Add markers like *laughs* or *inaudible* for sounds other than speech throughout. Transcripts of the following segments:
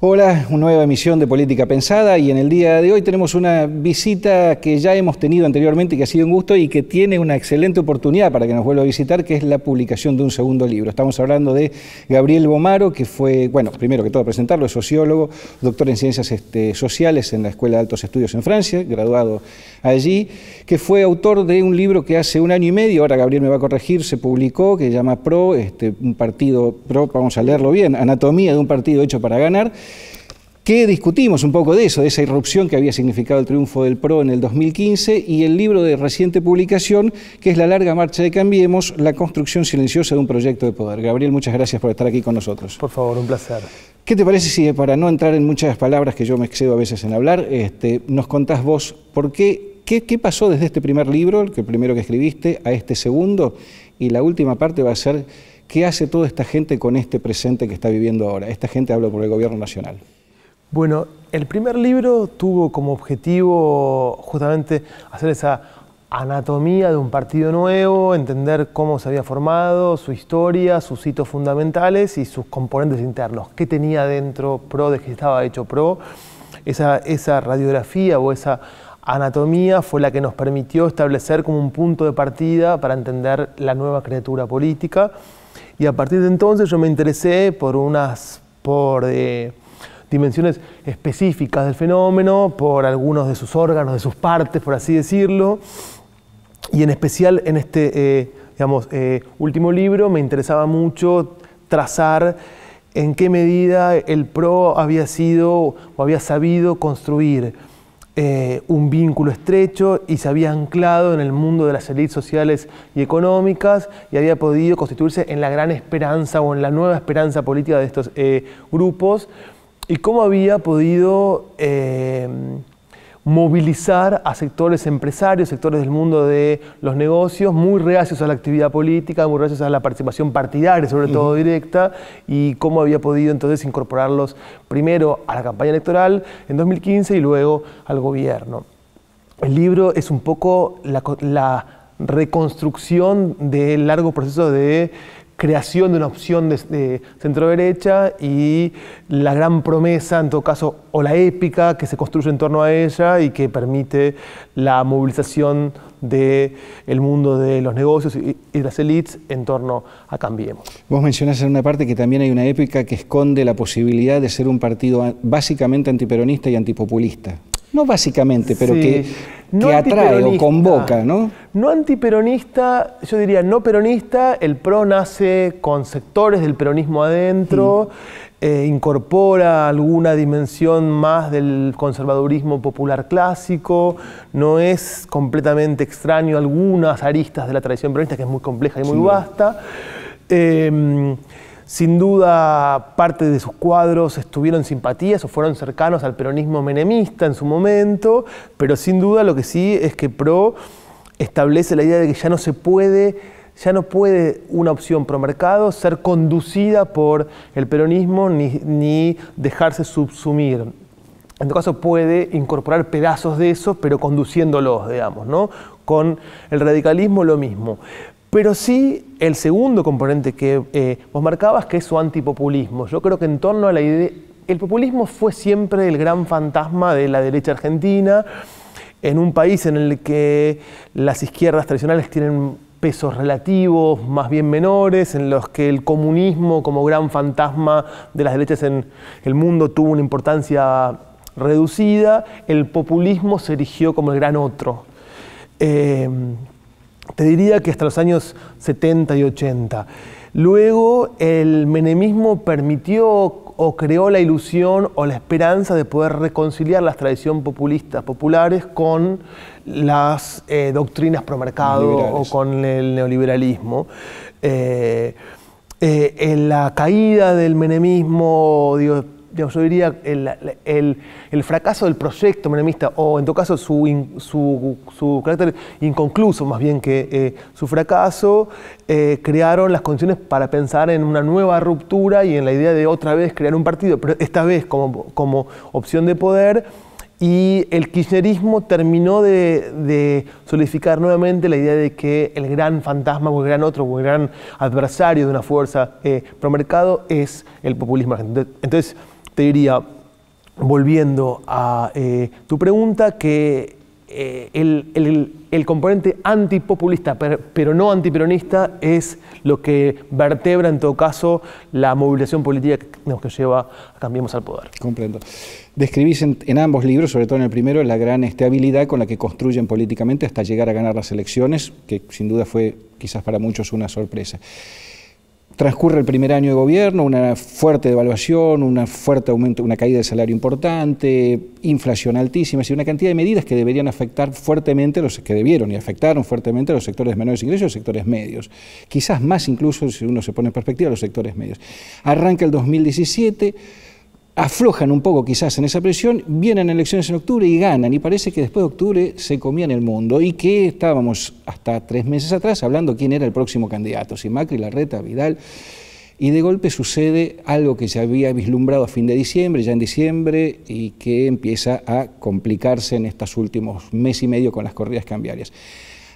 Hola, una nueva emisión de Política Pensada y en el día de hoy tenemos una visita que ya hemos tenido anteriormente, que ha sido un gusto y que tiene una excelente oportunidad para que nos vuelva a visitar, que es la publicación de un segundo libro. Estamos hablando de Gabriel Bomaro, que fue, bueno, primero que todo presentarlo, es sociólogo, doctor en ciencias este, sociales en la Escuela de Altos Estudios en Francia, graduado allí, que fue autor de un libro que hace un año y medio, ahora Gabriel me va a corregir, se publicó, que se llama PRO, este, un partido PRO, vamos a leerlo bien, Anatomía de un partido hecho para ganar que discutimos un poco de eso, de esa irrupción que había significado el triunfo del PRO en el 2015 y el libro de reciente publicación que es La larga marcha de Cambiemos, la construcción silenciosa de un proyecto de poder. Gabriel, muchas gracias por estar aquí con nosotros. Por favor, un placer. ¿Qué te parece si eh, para no entrar en muchas palabras que yo me excedo a veces en hablar, este, nos contás vos por qué, qué, pasó desde este primer libro, el primero que escribiste, a este segundo? Y la última parte va a ser, ¿qué hace toda esta gente con este presente que está viviendo ahora? Esta gente habla por el gobierno nacional. Bueno, el primer libro tuvo como objetivo justamente hacer esa anatomía de un partido nuevo, entender cómo se había formado, su historia, sus hitos fundamentales y sus componentes internos, qué tenía dentro PRO, de que estaba hecho PRO. Esa, esa radiografía o esa anatomía fue la que nos permitió establecer como un punto de partida para entender la nueva criatura política. Y a partir de entonces yo me interesé por unas... por... Eh, dimensiones específicas del fenómeno, por algunos de sus órganos, de sus partes, por así decirlo, y en especial en este eh, eh, último libro me interesaba mucho trazar en qué medida el PRO había sido o había sabido construir eh, un vínculo estrecho y se había anclado en el mundo de las élites sociales y económicas y había podido constituirse en la gran esperanza o en la nueva esperanza política de estos grupos y cómo había podido eh, movilizar a sectores empresarios, sectores del mundo de los negocios, muy reacios a la actividad política, muy reacios a la participación partidaria, sobre todo directa, y cómo había podido entonces incorporarlos primero a la campaña electoral en 2015 y luego al gobierno. El libro es un poco la reconstrucción del largo proceso de creación de una opción de, centro-derecha y la gran promesa, en todo caso, o la épica que se construye en torno a ella y que permite la movilización del mundo de los negocios y, las elites en torno a Cambiemos. Vos mencionás en una parte que también hay una épica que esconde la posibilidad de ser un partido básicamente antiperonista y antipopulista. No básicamente, pero que no que atrae o convoca, ¿no? No antiperonista, yo diría no peronista, el PRO nace con sectores del peronismo adentro, mm. eh, incorpora alguna dimensión más del conservadurismo popular clásico, no es completamente extraño algunas aristas de la tradición peronista, que es muy compleja y muy vasta. Em, sin duda, parte de sus cuadros estuvieron simpatías o fueron cercanos al peronismo menemista en su momento, pero sin duda lo que sí es que PRO establece la idea de que ya no se puede, ya no puede una opción pro mercado ser conducida por el peronismo ni, dejarse subsumir. En todo caso, puede incorporar pedazos de eso, pero conduciéndolos, digamos, ¿no? Con el radicalismo lo mismo. Pero sí el segundo componente que eh, vos marcabas, que es su antipopulismo. Yo creo que en torno a la idea... El populismo fue siempre el gran fantasma de la derecha argentina, en un país en el que las izquierdas tradicionales tienen pesos relativos más bien menores, en los que el comunismo como gran fantasma de las derechas en el mundo tuvo una importancia reducida, el populismo se erigió como el gran otro. Eh, te diría que hasta los años 70 y 80. Luego el menemismo permitió o creó la ilusión o la esperanza de poder reconciliar las tradiciones populistas populares con las eh, doctrinas pro mercado o con el neoliberalismo. Eh, eh, en la caída del menemismo, digo, yo diría, el, el, fracaso del proyecto menemista, o en todo caso su, su, su carácter inconcluso más bien que eh, su fracaso, eh, crearon las condiciones para pensar en una nueva ruptura y en la idea de otra vez crear un partido, pero esta vez como, como opción de poder. Y el kirchnerismo terminó de, de, solidificar nuevamente la idea de que el gran fantasma o el gran otro o el gran adversario de una fuerza eh, promercado es el populismo argentino. Entonces, te diría, volviendo a eh, tu pregunta, que eh, el, componente antipopulista, pero no antiperonista, es lo que vertebra en todo caso la movilización política que nos lleva a Cambiemos al Poder. Comprendo. Describís en, ambos libros, sobre todo en el primero, la gran estabilidad con la que construyen políticamente hasta llegar a ganar las elecciones, que sin duda fue quizás para muchos una sorpresa transcurre el primer año de gobierno, una fuerte devaluación, una fuerte aumento, una caída de salario importante, inflación altísima, y una cantidad de medidas que deberían afectar fuertemente los que debieron y afectaron fuertemente a los sectores menores ingresos y los sectores medios. Quizás más incluso si uno se pone en perspectiva los sectores medios. Arranca el 2017 aflojan un poco quizás en esa presión, vienen elecciones en octubre y ganan, y parece que después de octubre se comían el mundo, y que estábamos hasta tres meses atrás hablando quién era el próximo candidato, si Macri, Larreta, Vidal, y de golpe sucede algo que se había vislumbrado a fin de diciembre, ya en diciembre, y que empieza a complicarse en estos últimos mes y medio con las corridas cambiarias.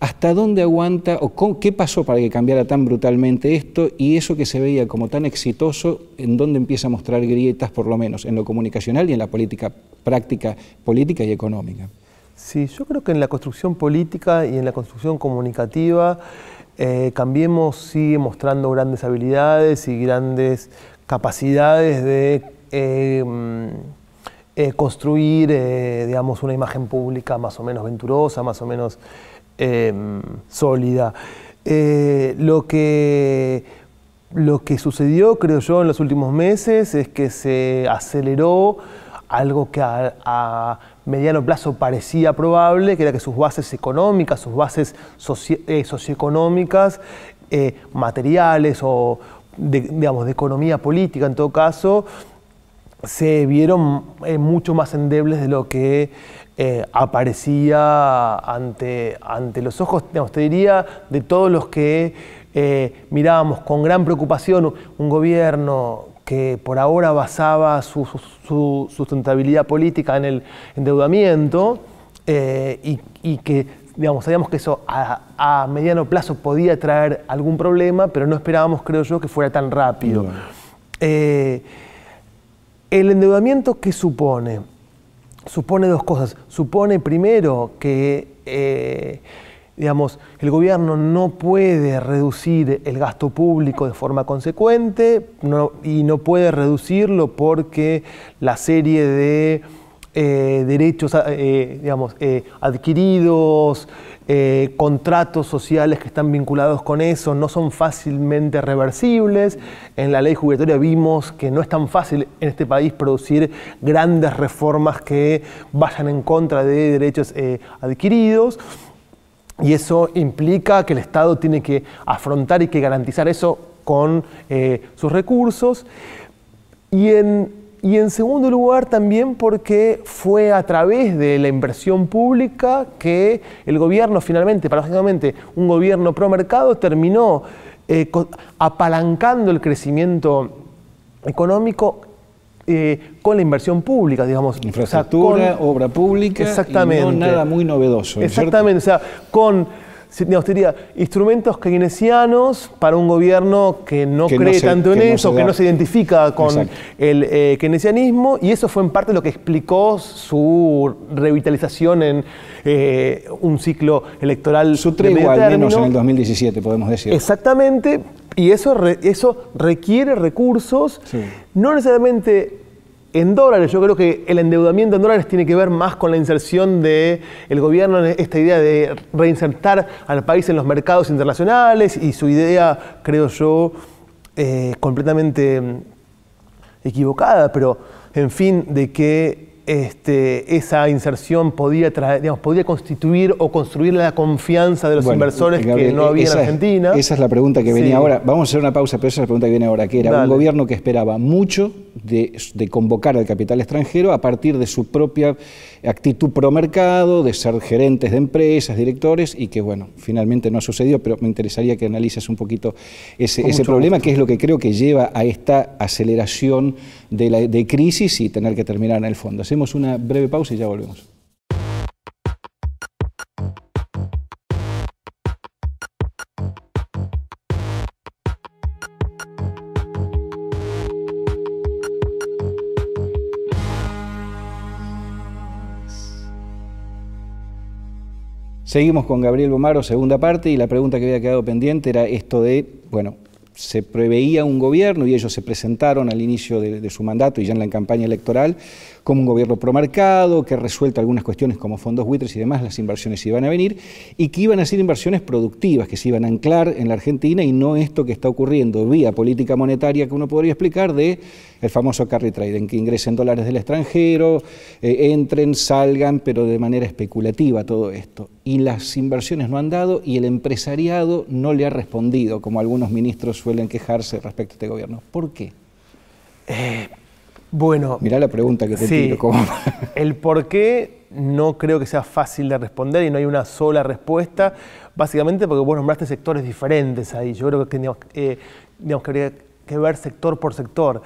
¿Hasta dónde aguanta o qué pasó para que cambiara tan brutalmente esto y eso que se veía como tan exitoso, en dónde empieza a mostrar grietas, por lo menos en lo comunicacional y en la política práctica, política y económica? Sí, yo creo que en la construcción política y en la construcción comunicativa, eh, Cambiemos sigue mostrando grandes habilidades y grandes capacidades de eh, mm, eh, construir, digamos, una imagen pública más o menos venturosa, más o menos Em, sólida. Eh, lo, que, lo que sucedió, creo yo, en los últimos meses es que se aceleró algo que a, mediano plazo parecía probable, que era que sus bases económicas, sus bases eh, socioeconómicas, eh, materiales o, digamos, de economía política en todo caso, se vieron mucho más endebles de lo que eh, aparecía ante, ante, los ojos, te diría, de todos los que eh, mirábamos con gran preocupación un gobierno que por ahora basaba su, sustentabilidad política en el endeudamiento eh, y, que digamos, sabíamos que eso a, mediano plazo podía traer algún problema, pero no esperábamos, creo yo, que fuera tan rápido. el endeudamiento que supone supone dos cosas. Supone primero que eh, digamos, el gobierno no puede reducir el gasto público de forma consecuente y no puede reducirlo porque la serie de eh, derechos eh, digamos, adquiridos, eh, contratos sociales que están vinculados con eso, no son fácilmente reversibles. En la ley jubilatoria vimos que no es tan fácil en este país producir grandes reformas que vayan en contra de derechos eh, adquiridos. Y eso implica que el Estado tiene que afrontar y que garantizar eso con eh, sus recursos. Y en y en segundo lugar también porque fue a través de la inversión pública que el gobierno finalmente, paradójicamente, un gobierno promercado terminó eh, apalancando el crecimiento económico eh, con la inversión pública, digamos. Infraestructura, obra pública, exactamente, y no nada muy novedoso. Exactamente, o sea, con instrumentos keynesianos para un gobierno que no cree tanto en eso, que no se identifica con el eh, keynesianismo, y eso fue en parte lo que explicó su revitalización en eh, un ciclo electoral. Su tregua, al menos en el 2017, podemos decir. Exactamente, y eso, eso requiere recursos, no necesariamente en dólares, yo creo que el endeudamiento en dólares tiene que ver más con la inserción del el gobierno en esta idea de reinsertar al país en los mercados internacionales y su idea, creo yo, eh, completamente mm, equivocada, pero en fin, de que este, esa inserción podía, traer, digamos, constituir o construir la confianza de los inversores que no había en Argentina. esa es la pregunta que venía ahora. Vamos a hacer una pausa, pero esa es la pregunta que viene ahora, que era un gobierno que esperaba mucho de, convocar al capital extranjero a partir de su propia actitud pro mercado, de ser gerentes de empresas, directores, y que bueno, finalmente no ha sucedido, pero me interesaría que analices un poquito ese, problema, que es lo que creo que lleva a esta aceleración de, la, de crisis y tener que terminar en el fondo. Hacemos una breve pausa y ya volvemos. Seguimos con Gabriel Bomaro, segunda parte, y la pregunta que había quedado pendiente era esto de, bueno, se preveía un gobierno y ellos se presentaron al inicio de, su mandato y ya en la campaña electoral como un gobierno promarcado, que resuelta algunas cuestiones como fondos buitres y demás, las inversiones iban a venir y que iban a ser inversiones productivas, que se iban a anclar en la Argentina y no esto que está ocurriendo vía política monetaria que uno podría explicar de el famoso carry trade, en que ingresen dólares del extranjero, eh, entren, salgan, pero de manera especulativa todo esto y las inversiones no han dado y el empresariado no le ha respondido, como algunos ministros suelen quejarse respecto a este gobierno. ¿Por qué? Eh, bueno. Mirá la pregunta que te sí, *laughs* El por qué no creo que sea fácil de responder y no hay una sola respuesta, básicamente porque vos nombraste sectores diferentes ahí. Yo creo que, tenemos eh, que habría que ver sector por sector.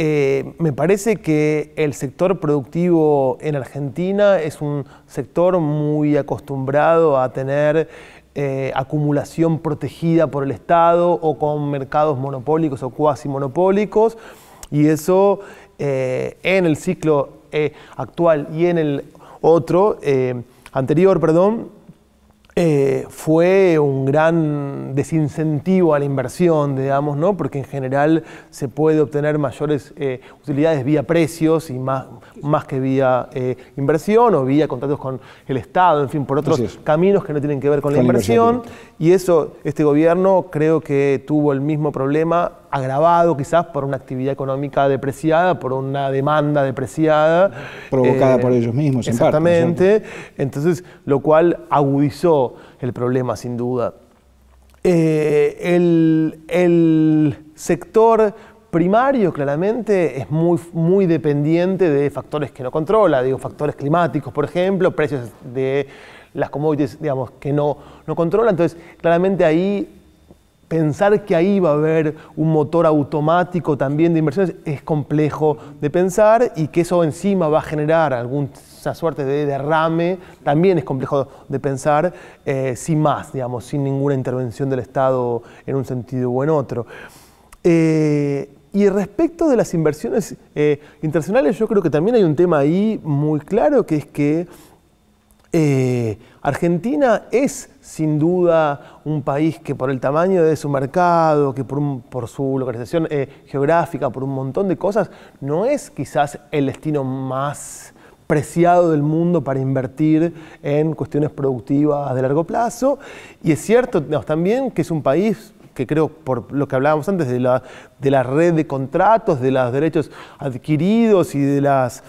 Eh, me parece que el sector productivo en Argentina es un sector muy acostumbrado a tener eh, acumulación protegida por el Estado o con mercados monopólicos o cuasi monopólicos y eso eh, en el ciclo actual y en el otro anterior, perdón, eh, fue un gran desincentivo a la inversión, digamos, ¿no? porque en general se puede obtener mayores eh, utilidades vía precios y más, más que vía eh, inversión o vía contratos con el Estado, en fin, por otros caminos que no tienen que ver con, la inversión y eso, este gobierno creo que tuvo el mismo problema agravado quizás por una actividad económica depreciada, por una demanda depreciada. Provocada eh, por ellos mismos, exactamente. Entonces, lo cual agudizó el problema, sin duda. Eh, el, sector primario claramente es muy, muy dependiente de factores que no controla, digo, factores climáticos, por ejemplo, precios de las commodities, digamos, que no, no controla. Entonces, claramente ahí pensar que ahí va a haber un motor automático también de inversiones es complejo de pensar y que eso encima va a generar alguna suerte de derrame también es complejo de pensar eh, sin más, digamos, sin ninguna intervención del Estado en un sentido u en otro. Eh, y respecto de las inversiones eh, internacionales, yo creo que también hay un tema ahí muy claro, que es que eh, Argentina es sin duda un país que por el tamaño de su mercado, que por, su localización eh, geográfica, por un montón de cosas, no es quizás el destino más preciado del mundo para invertir en cuestiones productivas de largo plazo. Y es cierto también que es un país que creo por lo que hablábamos antes de la, de la red de contratos, de los derechos adquiridos y de las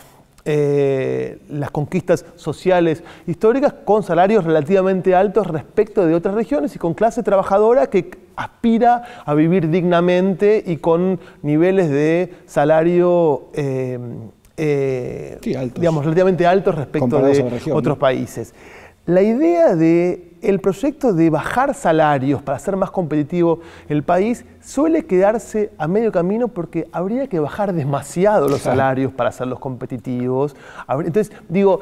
eh, las conquistas sociales históricas con salarios relativamente altos respecto de otras regiones y con clase trabajadora que aspira a vivir dignamente y con niveles de salario eh, eh, relativamente altos respecto de otros países. La idea de el proyecto de bajar salarios para hacer más competitivo el país suele quedarse a medio camino porque habría que bajar demasiado los salarios para hacerlos competitivos. Entonces, digo,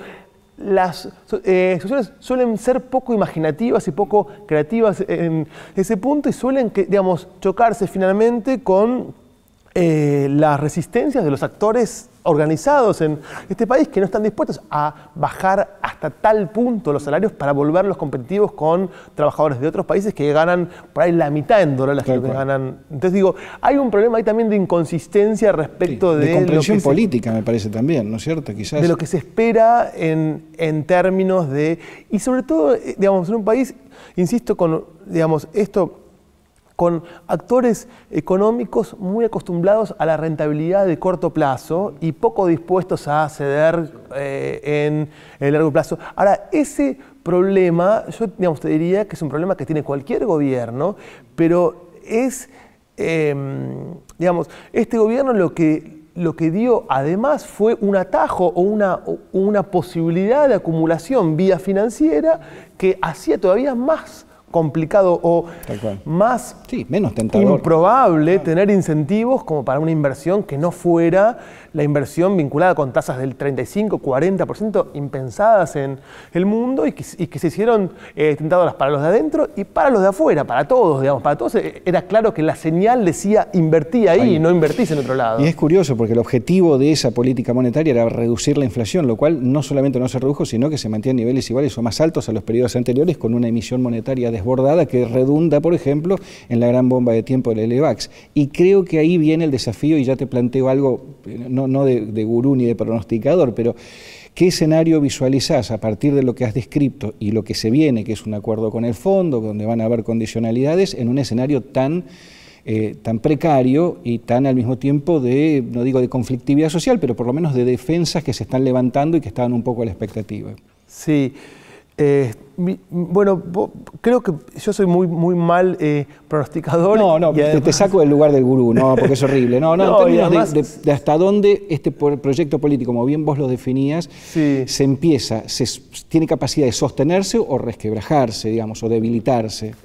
las eh, soluciones suelen ser poco imaginativas y poco creativas en ese punto y suelen, digamos, chocarse finalmente con eh, las resistencias de los actores organizados en este país que no están dispuestos a bajar hasta tal punto los salarios para volverlos competitivos con trabajadores de otros países que ganan por ahí la mitad en dólares que ganan. Entonces digo, hay un problema ahí también de inconsistencia respecto de... De comprensión política, me parece también, ¿no es cierto? Quizás. De lo que se espera en, en términos de... Y sobre todo, eh, digamos, en un país, insisto, con, digamos, esto con actores económicos muy acostumbrados a la rentabilidad de corto plazo y poco dispuestos a ceder eh, en el largo plazo. Ahora, ese problema, yo te diría que es un problema que tiene cualquier gobierno, pero es, em, digamos, este gobierno lo que, dio además fue un atajo o una posibilidad de acumulación vía financiera que hacía todavía más complicado o más sí, menos tentador. improbable tener incentivos como para una inversión que no fuera la inversión vinculada con tasas del 35, 40% impensadas en el mundo y que, se hicieron eh, tentadoras para los de adentro y para los de afuera, para todos, digamos, para todos eh, era claro que la señal decía invertí ahí, y no invertís en otro lado. Y es curioso porque el objetivo de esa política monetaria era reducir la inflación, lo cual no solamente no se redujo, sino que se mantiene niveles iguales o más altos a los periodos anteriores con una emisión monetaria de abordada que redunda, por ejemplo, en la gran bomba de tiempo del Elevax. Y creo que ahí viene el desafío, y ya te planteo algo, no, de, gurú ni de pronosticador, pero ¿Qué escenario visualizás a partir de lo que has descrito y lo que se viene, que es un acuerdo con el fondo, donde van a haber condicionalidades, en un escenario tan, eh, tan precario y tan al mismo tiempo de, no digo de conflictividad social, pero por lo menos de defensas que se están levantando y que estaban un poco a la expectativa? Sí. Eh, bueno, creo que yo soy muy, muy mal eh, pronosticador. No, no, te saco del lugar del gurú, no, porque es horrible. No, no, *laughs* en términos de, hasta dónde este proyecto político, como bien vos lo definías, se empieza, se, tiene capacidad de sostenerse o resquebrajarse, digamos, o debilitarse.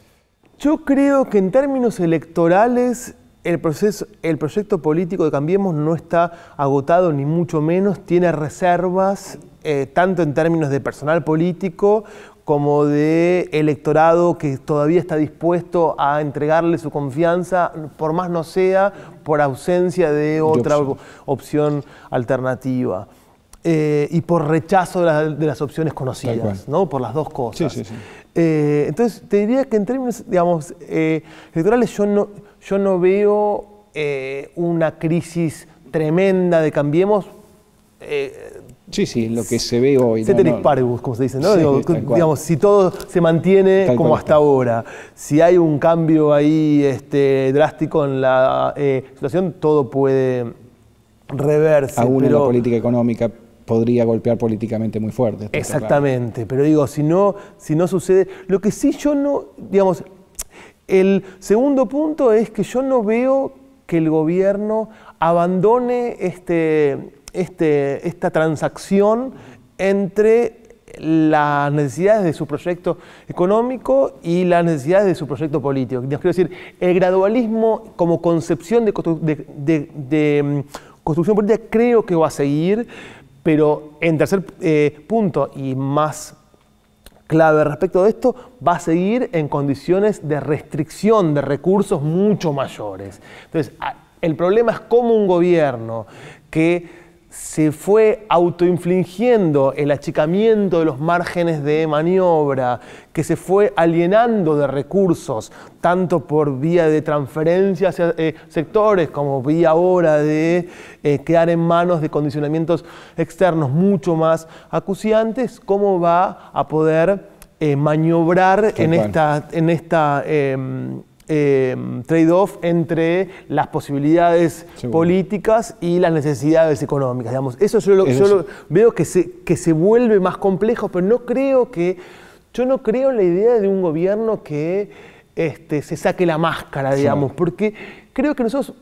Yo creo que en términos electorales el, proceso, el proyecto político de Cambiemos no está agotado, ni mucho menos, tiene reservas, eh, tanto en términos de personal político como de electorado que todavía está dispuesto a entregarle su confianza, por más no sea, por ausencia de otra opción. alternativa. Eh, y por rechazo de, las opciones conocidas, ¿no? Por las dos cosas. Eh, entonces, te diría que en términos, digamos, eh, electorales yo no, yo no veo una crisis tremenda de Cambiemos, Sí, sí, lo que se ve hoy. Ceteris paribus, como se dice, ¿no? digamos, si todo se mantiene como hasta ahora, si hay un cambio ahí este, drástico en la eh, situación, todo puede reverse. Aún la política económica podría golpear políticamente muy fuerte. Exactamente, pero digo, si no, si no sucede, lo que sí yo no, digamos, el segundo punto es que yo no veo que el gobierno abandone este este, esta transacción entre las necesidades de su proyecto económico y las necesidades de su proyecto político. Quiero decir, el gradualismo como concepción de, mm, construcción política creo que va a seguir, pero en tercer eh, punto y más clave respecto de esto, va a seguir en condiciones de restricción de recursos mucho mayores. Entonces, el problema es cómo un gobierno que se fue autoinfligiendo el achicamiento de los márgenes de maniobra, que se fue alienando de recursos, tanto por vía de transferencia hacia eh, sectores como vía ahora de quedar eh, en manos de condicionamientos externos mucho más acuciantes, cómo va a poder eh, maniobrar en esta, en esta em, eh, trade-off entre las posibilidades políticas y las necesidades económicas. Digamos. Eso yo, veo que se, que se vuelve más complejo, pero no creo que. Yo no creo en la idea de un gobierno que este, se saque la máscara, digamos, porque creo que nosotros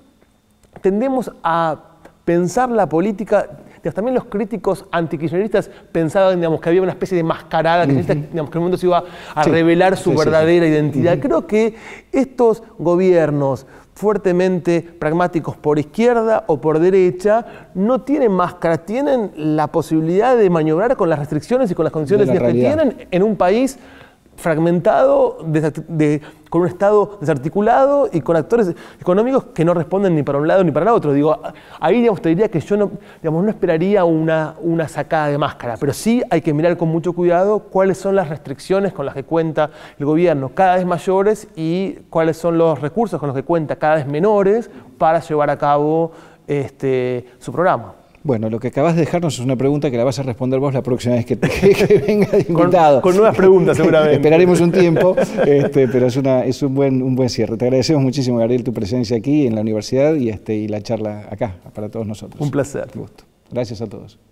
tendemos a pensar la política también los críticos antikirchneristas pensaban digamos, que había una especie de mascarada, que, el mundo se iba a revelar su verdadera identidad. Creo que estos gobiernos fuertemente pragmáticos por izquierda o por derecha, no tienen máscara, tienen la posibilidad de maniobrar con las restricciones y con las condiciones que tienen en un país fragmentado, con un Estado desarticulado y con actores económicos que no responden ni para un lado ni para el otro. Digo, ahí me te que yo no, digamos, no esperaría una, una sacada de máscara, pero sí hay que mirar con mucho cuidado cuáles son las restricciones con las que cuenta el gobierno cada vez mayores y cuáles son los recursos con los que cuenta cada vez menores para llevar a cabo este, su programa. Bueno, lo que acabas de dejarnos es una pregunta que la vas a responder vos la próxima vez que, *laughs* venga de invitado. Con, nuevas preguntas, seguramente. Esperaremos un tiempo, este, pero es, es un, buen, un buen cierre. Te agradecemos muchísimo, Gabriel, tu presencia aquí en la universidad y, este, y la charla acá para todos nosotros. Un placer. gusto. Gracias a todos.